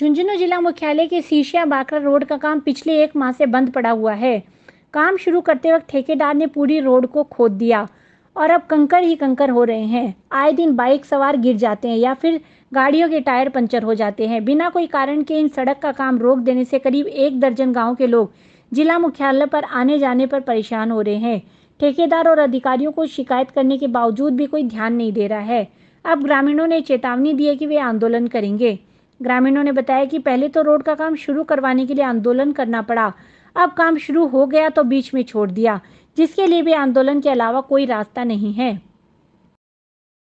झुंझुनू जिला मुख्यालय के शीशिया बाकरा रोड का काम पिछले एक माह से बंद पड़ा हुआ है काम शुरू करते वक्त ठेकेदार ने पूरी रोड को खोद दिया और अब कंकर ही कंकर हो रहे हैं आए दिन बाइक सवार गिर जाते हैं या फिर गाड़ियों के टायर पंचर हो जाते हैं बिना कोई कारण के इन सड़क का काम रोक देने से करीब एक दर्जन गाँव के लोग जिला मुख्यालय पर आने जाने पर परेशान हो रहे हैं ठेकेदार और अधिकारियों को शिकायत करने के बावजूद भी कोई ध्यान नहीं दे रहा है अब ग्रामीणों ने चेतावनी दी है कि वे आंदोलन करेंगे ग्रामीणों ने बताया कि पहले तो रोड का काम शुरू करवाने के लिए आंदोलन करना पड़ा अब काम शुरू हो गया तो बीच में छोड़ दिया जिसके लिए भी आंदोलन के अलावा कोई रास्ता नहीं है